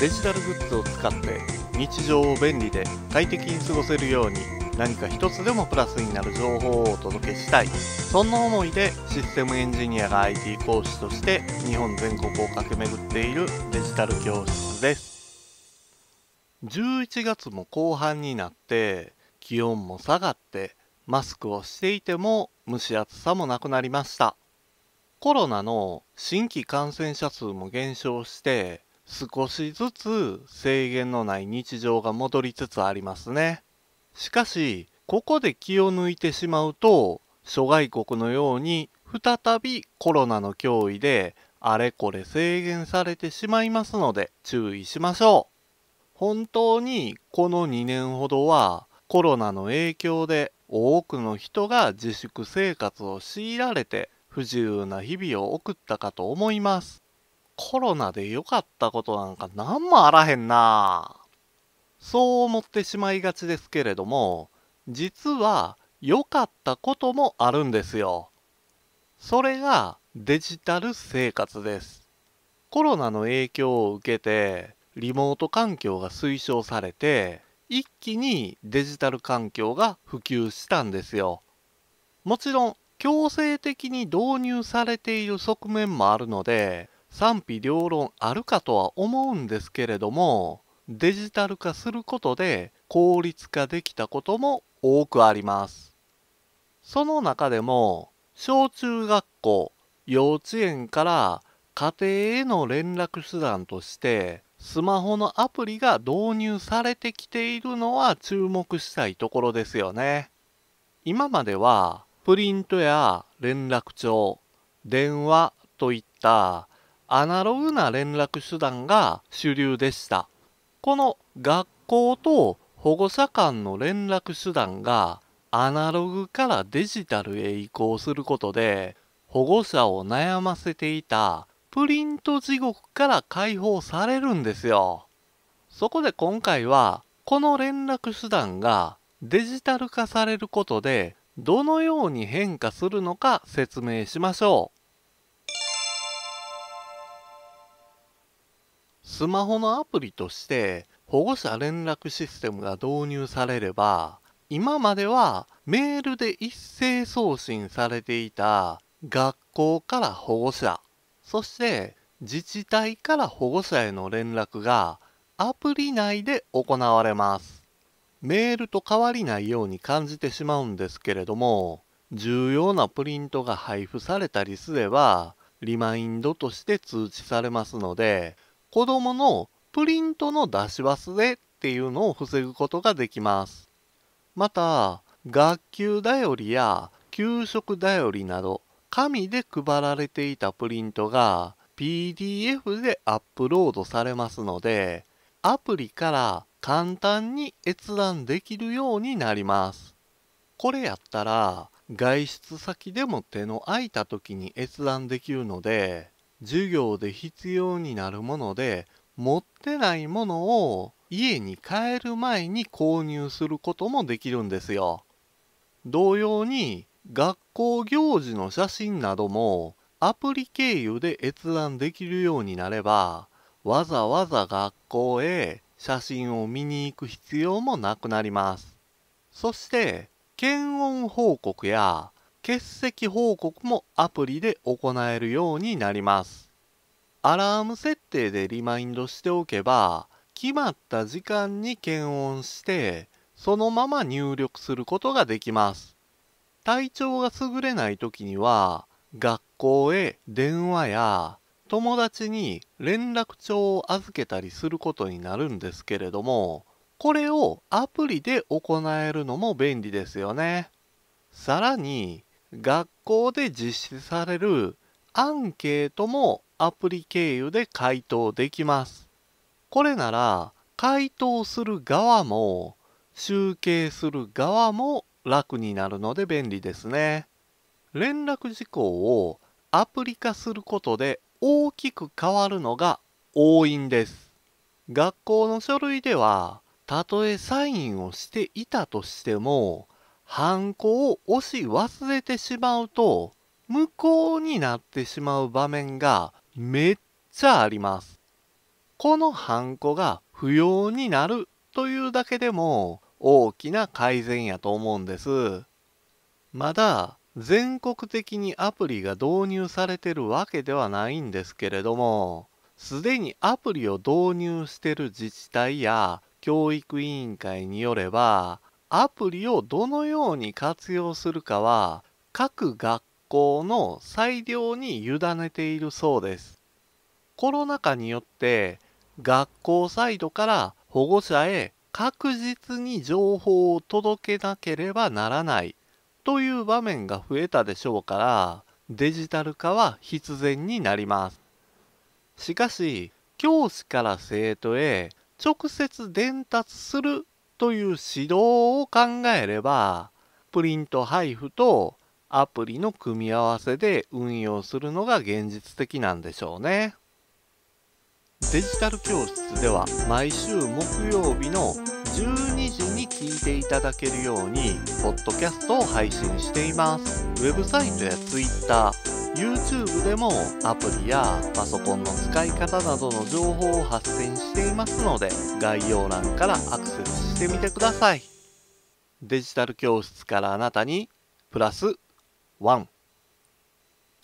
デジタルグッズを使って日常を便利で快適に過ごせるように何か一つでもプラスになる情報をお届けしたいそんな思いでシステムエンジニアが IT 講師として日本全国を駆け巡っているデジタル教室です11月も後半になって気温も下がってマスクをしていても蒸し暑さもなくなりましたコロナの新規感染者数も減少して少しずつ制限のない日常が戻りつつありますね。しかし、ここで気を抜いてしまうと、諸外国のように再びコロナの脅威であれこれ制限されてしまいますので注意しましょう。本当にこの2年ほどはコロナの影響で多くの人が自粛生活を強いられて不自由な日々を送ったかと思います。コロナで良かったことなんか何もあらへんなそう思ってしまいがちですけれども実は良かったこともあるんですよそれがデジタル生活ですコロナの影響を受けてリモート環境が推奨されて一気にデジタル環境が普及したんですよもちろん強制的に導入されている側面もあるので賛否両論あるかとは思うんですけれどもデジタル化することで効率化できたことも多くありますその中でも小中学校幼稚園から家庭への連絡手段としてスマホのアプリが導入されてきているのは注目したいところですよね今まではプリントや連絡帳電話といったアナログな連絡手段が主流でした。この学校と保護者間の連絡手段がアナログからデジタルへ移行することで保護者を悩ませていたプリント地獄から解放されるんですよ。そこで今回はこの連絡手段がデジタル化されることでどのように変化するのか説明しましょう。スマホのアプリとして保護者連絡システムが導入されれば今まではメールで一斉送信されていた学校から保護者そして自治体から保護者への連絡がアプリ内で行われますメールと変わりないように感じてしまうんですけれども重要なプリントが配布されたりすればリマインドとして通知されますので子供のプリントの出し忘れっていうのを防ぐことができます。また、学級だよりや給食だよりなど、紙で配られていたプリントが PDF でアップロードされますので、アプリから簡単に閲覧できるようになります。これやったら、外出先でも手の空いた時に閲覧できるので、授業で必要になるもので持ってないものを家に帰る前に購入することもできるんですよ。同様に学校行事の写真などもアプリ経由で閲覧できるようになればわざわざ学校へ写真を見に行く必要もなくなります。そして検温報告や欠席報告もアプリで行えるようになります。アラーム設定でリマインドしておけば、決まった時間に検温して、そのまま入力することができます。体調が優れない時には、学校へ電話や友達に連絡帳を預けたりすることになるんですけれども、これをアプリで行えるのも便利ですよね。さらに、学校で実施されるアンケートもアプリ経由で回答できます。これなら回答する側も集計する側も楽になるので便利ですね。連絡事項をアプリ化することで大きく変わるのが多いんです。学校の書類ではたとえサインをしていたとしてもハンコを押し忘れてしまうと無効になってしまう場面がめっちゃあります。このハンコが不要になるというだけでも大きな改善やと思うんです。まだ全国的にアプリが導入されてるわけではないんですけれども、すでにアプリを導入してる自治体や教育委員会によれば、アプリをどのように活用するかは各学校の裁量に委ねているそうです。コロナ禍によって学校サイドから保護者へ確実に情報を届けなければならないという場面が増えたでしょうからデジタル化は必然になります。しかし教師から生徒へ直接伝達するという指導を考えればプリント配布とアプリの組み合わせで運用するのが現実的なんでしょうね。デジタル教室では毎週木曜日の12時に聞いていただけるようにポッドキャストを配信しています。ウェブサイトや Twitter YouTube でもアプリやパソコンの使い方などの情報を発信していますので概要欄からアクセスしてみてくださいデジタル教室からあなたにプラス1